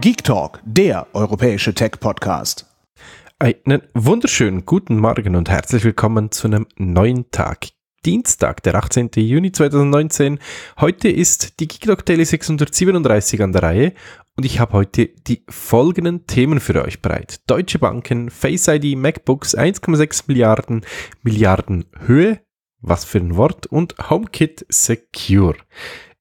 Geek Talk, der europäische Tech-Podcast. Äh, einen wunderschönen guten Morgen und herzlich willkommen zu einem neuen Tag. Dienstag, der 18. Juni 2019. Heute ist die Geek Talk Daily 637 an der Reihe und ich habe heute die folgenden Themen für euch bereit. Deutsche Banken, Face ID, MacBooks, 1,6 Milliarden, Milliarden Höhe, was für ein Wort, und HomeKit Secure.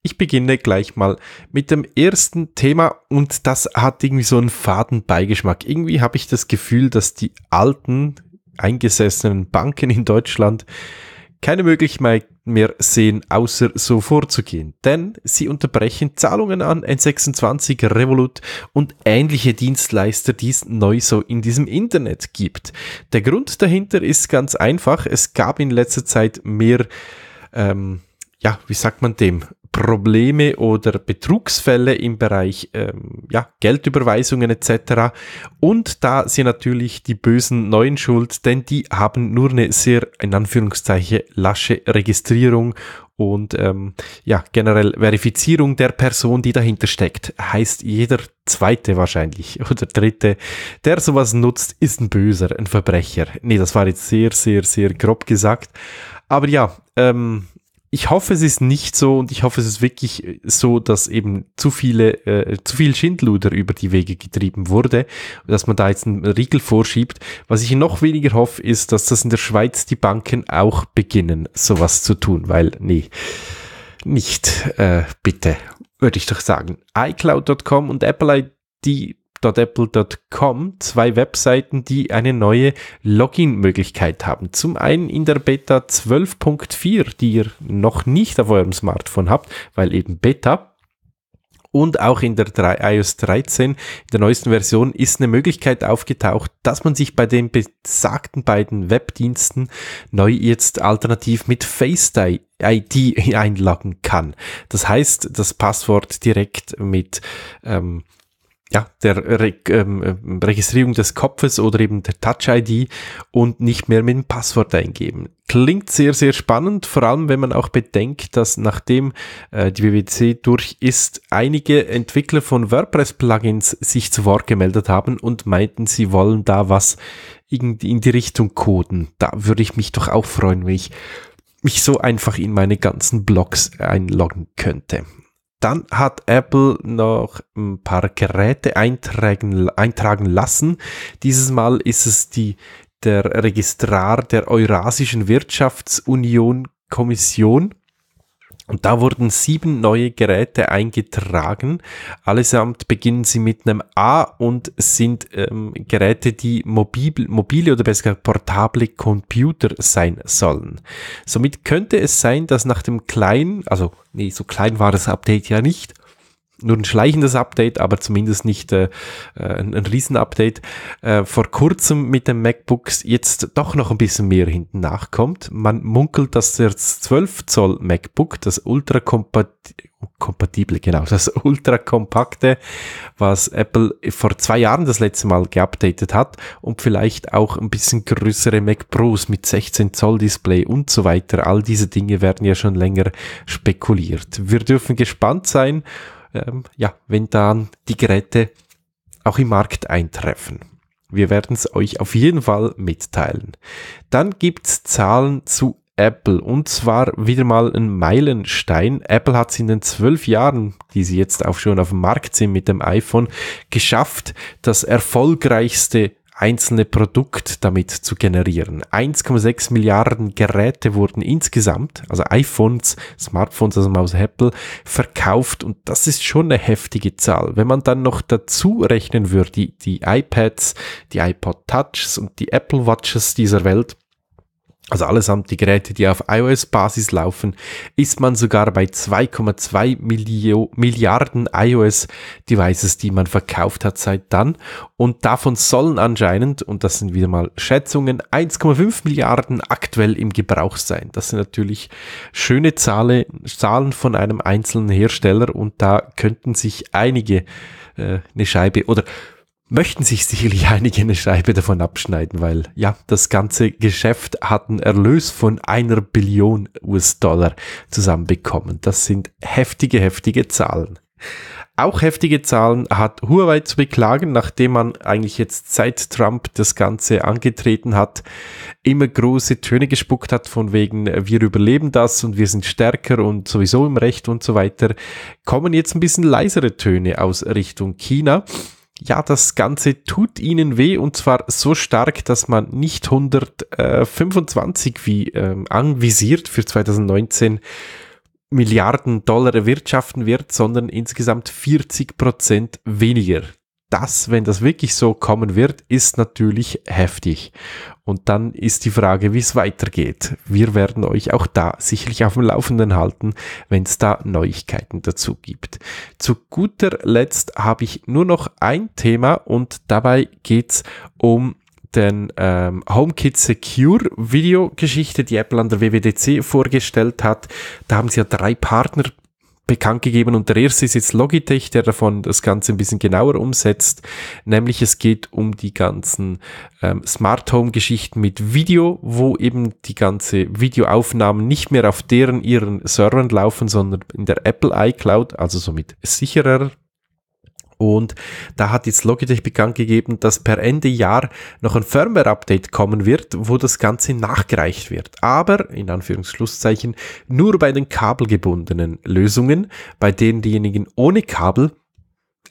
Ich beginne gleich mal mit dem ersten Thema und das hat irgendwie so einen faden Beigeschmack. Irgendwie habe ich das Gefühl, dass die alten eingesessenen Banken in Deutschland keine Möglichkeit mehr sehen, außer so vorzugehen. Denn sie unterbrechen Zahlungen an N26, Revolut und ähnliche Dienstleister, die es neu so in diesem Internet gibt. Der Grund dahinter ist ganz einfach. Es gab in letzter Zeit mehr ähm, ja, wie sagt man dem, Probleme oder Betrugsfälle im Bereich ähm, ja, Geldüberweisungen etc. Und da sind natürlich die bösen Neuen schuld, denn die haben nur eine sehr, in Anführungszeichen, lasche Registrierung und ähm, ja, generell Verifizierung der Person, die dahinter steckt. Heißt jeder zweite wahrscheinlich oder dritte, der sowas nutzt, ist ein Böser, ein Verbrecher. Nee, das war jetzt sehr, sehr, sehr grob gesagt. Aber ja, ähm, ich hoffe, es ist nicht so und ich hoffe, es ist wirklich so, dass eben zu viele, äh, zu viel Schindluder über die Wege getrieben wurde, dass man da jetzt einen Riegel vorschiebt. Was ich noch weniger hoffe, ist, dass das in der Schweiz die Banken auch beginnen, sowas zu tun, weil nee, nicht äh, bitte, würde ich doch sagen. iCloud.com und Apple ID app.apple.com zwei Webseiten, die eine neue Login-Möglichkeit haben. Zum einen in der Beta 12.4, die ihr noch nicht auf eurem Smartphone habt, weil eben Beta, und auch in der 3, iOS 13, in der neuesten Version, ist eine Möglichkeit aufgetaucht, dass man sich bei den besagten beiden Webdiensten neu jetzt alternativ mit Face ID einloggen kann. Das heißt, das Passwort direkt mit ähm, ja, der Re ähm, ähm, Registrierung des Kopfes oder eben der Touch-ID und nicht mehr mit dem Passwort eingeben. Klingt sehr, sehr spannend, vor allem wenn man auch bedenkt, dass nachdem äh, die WWDC durch ist, einige Entwickler von WordPress-Plugins sich zu Wort gemeldet haben und meinten, sie wollen da was irgendwie in die Richtung coden. Da würde ich mich doch auch freuen, wenn ich mich so einfach in meine ganzen Blogs einloggen könnte. Dann hat Apple noch ein paar Geräte eintragen, eintragen lassen. Dieses Mal ist es die, der Registrar der Eurasischen Wirtschaftsunion Kommission. Und da wurden sieben neue Geräte eingetragen. Allesamt beginnen sie mit einem A und sind ähm, Geräte, die mobil, mobile oder besser gesagt portable Computer sein sollen. Somit könnte es sein, dass nach dem kleinen, also nee, so klein war das Update ja nicht, nur ein schleichendes Update, aber zumindest nicht äh, äh, ein, ein Riesen-Update, äh, vor kurzem mit den MacBooks jetzt doch noch ein bisschen mehr hinten nachkommt. Man munkelt, dass das 12 Zoll MacBook, das ultra kompatible, genau, das ultra kompakte, was Apple vor zwei Jahren das letzte Mal geupdatet hat und vielleicht auch ein bisschen größere Mac Pros mit 16 Zoll Display und so weiter. All diese Dinge werden ja schon länger spekuliert. Wir dürfen gespannt sein ähm, ja, wenn dann die Geräte auch im Markt eintreffen. Wir werden es euch auf jeden Fall mitteilen. Dann gibt es Zahlen zu Apple und zwar wieder mal ein Meilenstein. Apple hat es in den zwölf Jahren, die sie jetzt auch schon auf dem Markt sind mit dem iPhone, geschafft, das erfolgreichste einzelne Produkt damit zu generieren. 1,6 Milliarden Geräte wurden insgesamt, also iPhones, Smartphones also Maus Apple, verkauft und das ist schon eine heftige Zahl. Wenn man dann noch dazu rechnen würde, die, die iPads, die iPod Touchs und die Apple Watches dieser Welt, also allesamt die Geräte, die auf iOS-Basis laufen, ist man sogar bei 2,2 Milliarden iOS-Devices, die man verkauft hat seit dann. Und davon sollen anscheinend, und das sind wieder mal Schätzungen, 1,5 Milliarden aktuell im Gebrauch sein. Das sind natürlich schöne Zahlen, Zahlen von einem einzelnen Hersteller und da könnten sich einige äh, eine Scheibe oder möchten sich sicherlich einige eine Scheibe davon abschneiden, weil ja, das ganze Geschäft hat einen Erlös von einer Billion US-Dollar zusammenbekommen. Das sind heftige, heftige Zahlen. Auch heftige Zahlen hat Huawei zu beklagen, nachdem man eigentlich jetzt seit Trump das Ganze angetreten hat, immer große Töne gespuckt hat von wegen, wir überleben das und wir sind stärker und sowieso im Recht und so weiter, kommen jetzt ein bisschen leisere Töne aus Richtung China ja, das Ganze tut ihnen weh und zwar so stark, dass man nicht 125 äh, wie ähm, anvisiert für 2019 Milliarden Dollar erwirtschaften wird, sondern insgesamt 40 Prozent weniger das, wenn das wirklich so kommen wird, ist natürlich heftig. Und dann ist die Frage, wie es weitergeht. Wir werden euch auch da sicherlich auf dem Laufenden halten, wenn es da Neuigkeiten dazu gibt. Zu guter Letzt habe ich nur noch ein Thema und dabei geht es um den ähm, HomeKit Secure Videogeschichte, die Apple an der WWDC vorgestellt hat. Da haben sie ja drei Partner bekannt gegeben und der erste ist jetzt Logitech, der davon das Ganze ein bisschen genauer umsetzt, nämlich es geht um die ganzen ähm, Smart Home Geschichten mit Video, wo eben die ganze Videoaufnahmen nicht mehr auf deren ihren Servern laufen, sondern in der Apple iCloud, also somit sicherer und da hat jetzt Logitech bekannt gegeben, dass per Ende Jahr noch ein Firmware-Update kommen wird, wo das Ganze nachgereicht wird. Aber, in Anführungsschlusszeichen, nur bei den kabelgebundenen Lösungen, bei denen diejenigen ohne Kabel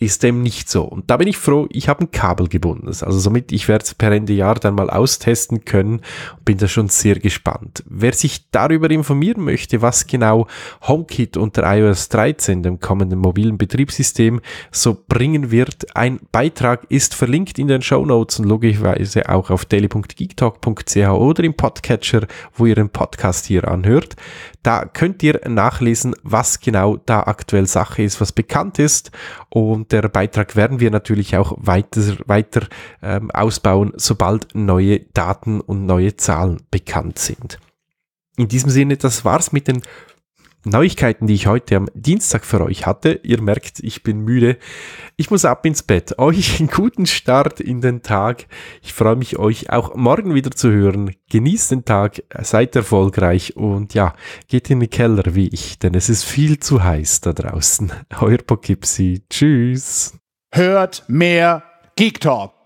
ist dem nicht so. Und da bin ich froh, ich habe ein Kabel gebunden. Also somit, ich werde es per Ende Jahr dann mal austesten können. Bin da schon sehr gespannt. Wer sich darüber informieren möchte, was genau HomeKit unter iOS 13, dem kommenden mobilen Betriebssystem, so bringen wird, ein Beitrag ist verlinkt in den Show Notes und logischerweise auch auf daily.geektalk.ch oder im Podcatcher, wo ihr den Podcast hier anhört. Da könnt ihr nachlesen, was genau da aktuell Sache ist, was bekannt ist und der Beitrag werden wir natürlich auch weiter, weiter ähm, ausbauen, sobald neue Daten und neue Zahlen bekannt sind. In diesem Sinne, das war's mit den Neuigkeiten, die ich heute am Dienstag für euch hatte. Ihr merkt, ich bin müde. Ich muss ab ins Bett. Euch einen guten Start in den Tag. Ich freue mich, euch auch morgen wieder zu hören. Genießt den Tag, seid erfolgreich und ja, geht in den Keller wie ich, denn es ist viel zu heiß da draußen. Euer Pokipsi. Tschüss. Hört mehr Geek Talk.